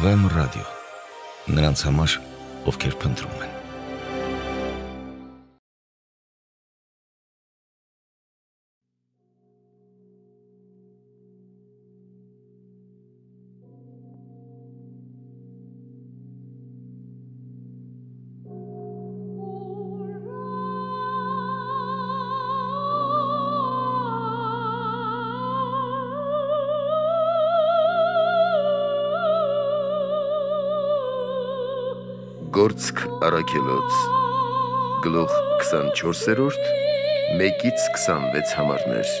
ՎՄ ռադիոն։ Նրանց համար, ովքեր փնտրում են։ Գործք Արաքելոց գլուխ 24-րդ 1-ից 26 համարներ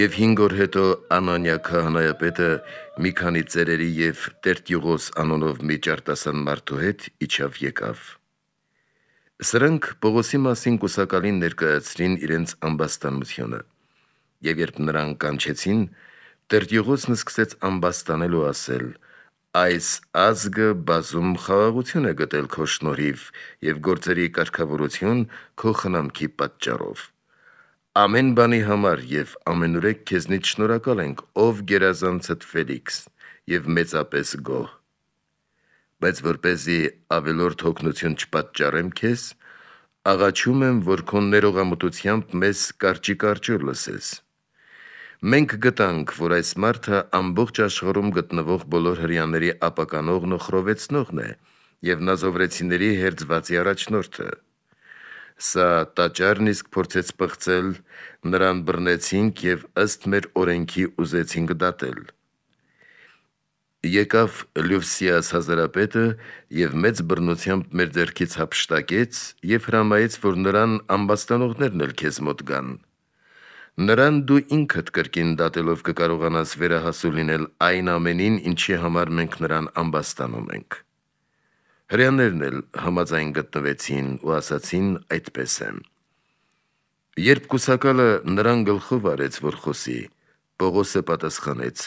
Եվ 5 օր հետո Անանիա քահանայապետը մի քանի ծերերի եւ Տերտյուղոս անոնով մի ճարտասան մարդու հետ իջավ եկավ Սրանք Պողոսի մասին կուսակալին ներկայացրին իրենց ամբաստանությունը եւ երբ նրան կանչեցին Տերտյուղոսն սկսեց ամբաստանելու ասել – այս ազգը բազում խաղաղություն է գտել քո շնորհիվ եւ գործերի կարգավորություն քո խնամքի պատճառով։ Ամեն բանի համար եւ ամենուրեք քեզնից շնորհակալ ենք, ով գերազանցդ Ֆելիքս եւ մեծապես Գոհ։ Բայց որպեսզի ավելորդ հոգնություն չպատճառեմ քեզ, աղաչում եմ, որ քո ներողամտությամբ մեզ կարճի կարճոր լսես։ Մենք գտանք, որ այս մարդը ամբողջ աշխարհում գտնվող բոլոր հрьяաների ապականողն ու խրովեցնողն է եւ նազովրեցիների հերձվածի առաջնորդը։ Սա տաճարն իսկ փորձեց բղծել, նրան բռնեցինք եւ ըստ մեր օրենքի ուզեցին դատել։ Եկավ Լյուվսիաս հազարապետը եւ մեծ բռնությամբ մեր ձեռքից հափշտակեց եւ հրամայեց, որ նրան ամբաստանողներն էլ քեզ մոտ գան Նրան դու ինքդ կրկին դատելով կկարողանաս վերահասու լինել այն ամենին, ինչի համար մենք նրան ամբաստանում ենք։ Հрьяներն էլ համաձայն գտնվեցին ու ասացին այդպես է. Երբ կուսակալը նրան գլխով արեց, որ խոսի, Պողոսը պատասխանեց.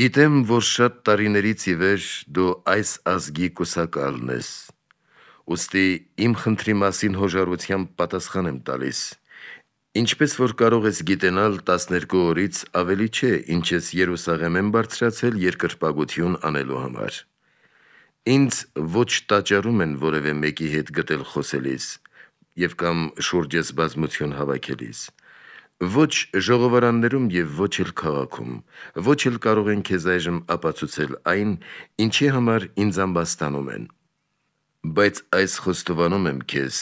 Գիտեմ, որ շատ տարիներից ի վեր դու այս ազգի կուսակալն ես։ Ոստի իմ խնդրի մասին հոժարությամբ պատասխան եմ տալիս։ Ինչպես որ կարող ես գիտենալ 12 օրից ավելի չէ, ինչ ես Երուսաղեմեն բարձրացել երկրպագություն անելու համար։ Ինձ ոչ տաճարում են որևէ մեկի հետ գտել խոսելիս եւ կամ շուրջես բազմություն հավաքելիս։ Ոչ ժողովարաններում եւ ոչ էլ քաղաքում, ոչ էլ կարող են քեզ այժմ ապացուցել այն, ինչի համար ինձ ամբաստանում են։ Բայց այս խոստովանում եմ քեզ,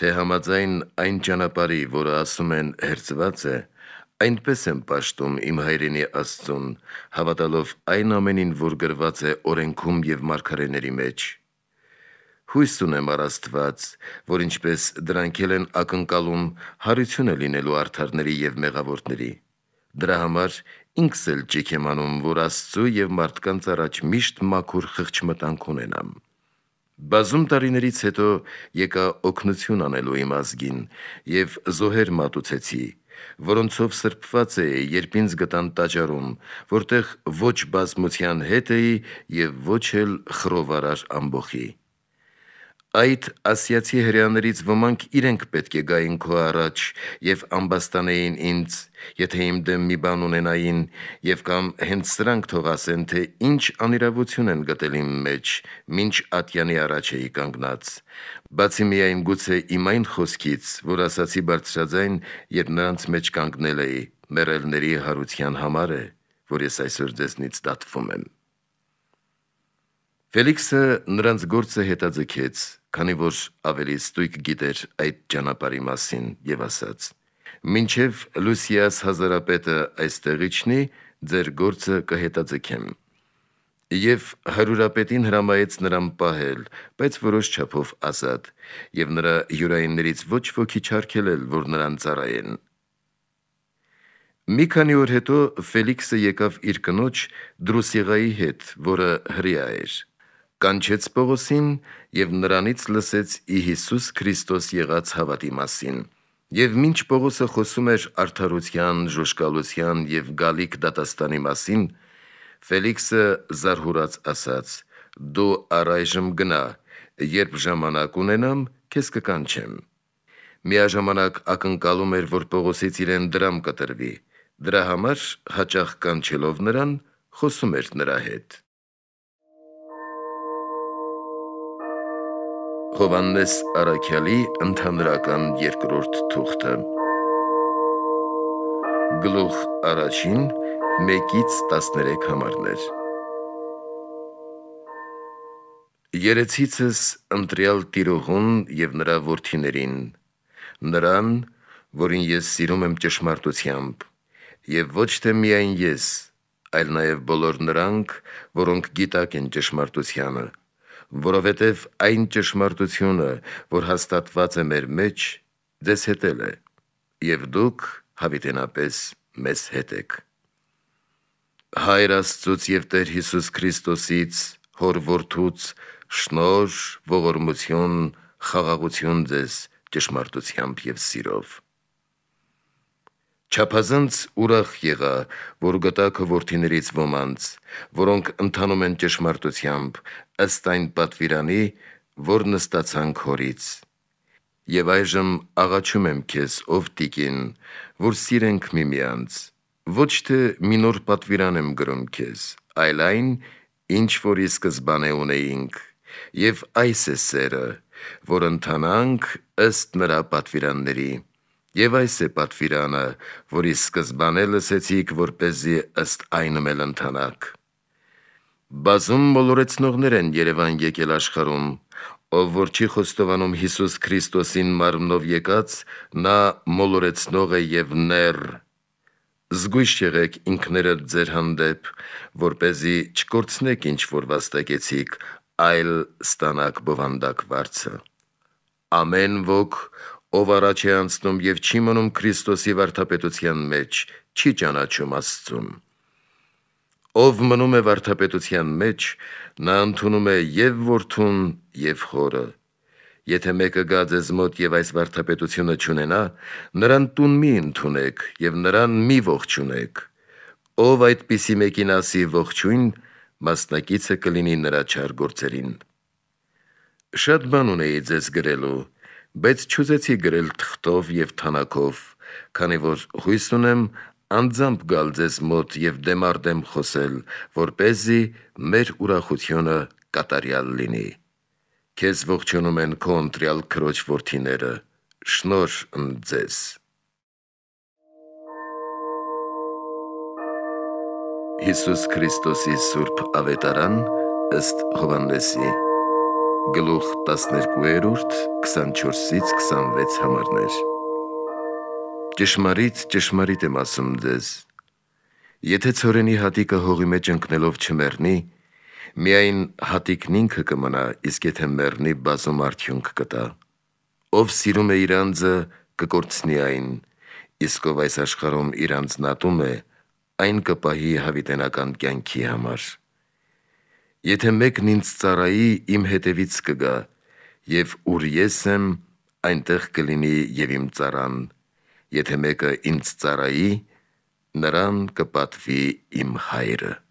թե համաձայն այն ճանապարհի, որը ասում են հերձված է, այնպես եմ պաշտում իմ հայրենի Աստծուն, հավատալով այն ամենին, որ գրված է օրենքում եւ մարգարեների մեջ։ Հույս ունեմ առ Աստված, որ ինչպես դրանք էլ են ակնկալում, հարություն է լինելու արդարների եւ մեղավորների։ Դրա համար ինքս էլ ճիքեմ անում, որ Աստծո եւ մարդկանց առաջ միշտ մաքուր խղճ մտանք ունենամ։ Բազում տարիներից հետո եկա օգնություն անելու իմ ազգին եւ զոհեր մատուցեցի, որոնցով սրբված է, երբ ինձ գտան տաճարում, որտեղ ոչ բազմության հետ էի եւ ոչ էլ խրովարար ամբողջի։ Այդ ասիացի հрьяաներից ոմանք իրենք պետք է գային քո առաջ եւ ամբաստանեին ինձ, եթե իմ դեմ մի բան ունենային, եւ կամ հենց սրանք թողասեն, թե ինչ անիրավություն են գտել իմ մեջ, ինչ ատյանի առաջ էի կանգնած։ Բացի միայն գուցե իմ այն խոսքից, որ ասացի բարձրաձայն, երբ նրանց մեջ կանգնել էի, մերելների հարության համար է, որ ես այսօր ձեզնից դատվում եմ։ Ֆելիքսը նրանց գործը հետաձգեց, քանի որ ավելի ստույգ գիտեր այդ ճանապարհի մասին եւ ասաց. «Մինչև Լուսիաս հազարապետը այստեղ իջնի, ձեր գործը կհետաձգեմ»։ Եվ հարյուրապետին հրամայեց նրան պահել, բայց որոշ չափով ազատ, եւ նրա յուրայիններից ոչ ոքի չարքելել, որ նրան ծառայեն։ Մի քանի օր հետո Ֆելիքսը եկավ իր կնոջ Դրուսիղայի հետ, որը հրեա էր կանչեց Պողոսին եւ նրանից լսեց ի Հիսուս Քրիստոս եղած հավատի մասին։ Եվ ինչ Պողոսը խոսում էր արդարության, ժոշկալության եւ գալիք դատաստանի մասին, Ֆելիքսը զարհուրած ասաց. «Դու առայժմ գնա, երբ ժամանակ ունենամ, քեզ կկանչեմ»։ Միաժամանակ ակնկալում էր, որ Պողոսից իրեն դրամ կտրվի։ Դրա համար հաճախ կանչելով նրան, խոսում էր նրա հետ։ Հովաննես Արաքյալի ընդհանրական երկրորդ թուղթը։ Գլուխ առաջին 1-ից 13 համարներ։ Երեցիցս ընտրյալ տիրողուն եւ նրա որդիներին, նրան, որին ես սիրում եմ ճշմարտությամբ, եւ ոչ թե միայն ես, այլ նաեւ բոլոր նրանք, որոնք գիտակ են ճշմարտությանը որովհետև այն ճշմարտությունը, որ հաստատված է մեր մեջ, ձեզ հետել է, եւ դուք հավիտենապես մեզ հետ եք։ Հայր Աստծոց եւ Տեր Հիսուս Քրիստոսից, հոր որդուց, շնոր, ողորմություն, խաղաղություն ձեզ ճշմարտությամբ եւ սիրով։ Չափազանց ուրախ եղա, որ գտա քորթիներից ոմանց, որոնք ընթանում են ճշմարտությամբ, ըստ այն պատվիրանի, որ նստացան քորից։ Եվ այժմ աղաչում եմ քեզ, ով տիկին, որ սիրենք միմյանց։ Ոչ թե մի նոր պատվիրան եմ գրում քեզ, այլ այն, ինչ որ ի սկզբանե ունեինք, եւ այս է սերը, որ ընթանանք ըստ նրա պատվիրանների։ Եվ այս է պատվիրանը, որի սկզբանե լսեցիք, որ เป զի ըստ այնմ էլ ընթանաք։ Բազում մոլորեցնողներ են Երևան եկել աշխարում, ով որ չի խոստովանում Հիսուս Քրիստոսին մարմնով եկած, նա մոլորեցնող է եւ ներ։ Զգույշ եղեք ինքներդ ձեր հանդեպ, որ เป զի չկորցնեք ինչ որ վաստակեցիք, այլ ստանաք բովանդակ վարձը։ Ամեն ոք, ով առաջ է անցնում եւ չի մնում Քրիստոսի վարդապետության մեջ, չի ճանաչում Աստծուն։ Ով մնում է վարդապետության մեջ, նա ընդունում է եւ որդուն եւ խորը։ Եթե մեկը գա ձեզ մոտ եւ այս վարդապետությունը ճունենա, նրան տուն մի ընդունեք եւ նրան մի ողջունեք։ Ով այդպիսի մեկին ասի ողջույն, մասնակիցը կլինի նրա չար գործերին։ Շատ բան ունեի ձեզ գրելու, բայց չուզեցի գրել թղթով եւ թանակով, քանի որ հույս ունեմ անձամբ գալ ձեզ մոտ եւ դեմարդեմ խոսել, որ เป զի մեր ուրախությունը կատարյալ լինի։ Քեզ ողջունում են քո ընտրյալ քրոջ ворթիները։ Շնորհ ընձես։ Հիսուս Քրիստոսի Սուրբ Ավետարան ըստ Հովաննեսի գլուխ 12-րդ 24-ից 26 համարներ։ Ճշմարիտ, ճշմարիտ եմ ասում ձեզ։ Եթե ցորենի հատիկը հողի մեջ ընկնելով չմեռնի, միայն հատիկն ինքը կմնա, իսկ եթե մեռնի, բազում արդյունք կտա։ Ով սիրում է իր անձը, կկորցնի այն, իսկ ով այս աշխարհում իր անձն ատում է, այն կպահի հավիտենական կյանքի համար։ Եթե մեկն ինձ ծառայի, իմ հետևից կգա, եւ ուր ես եմ, այնտեղ կլինի եւ իմ ծառան։ Եթե մեկը ինձ ծառայի, նրան կպատվի իմ հայրը։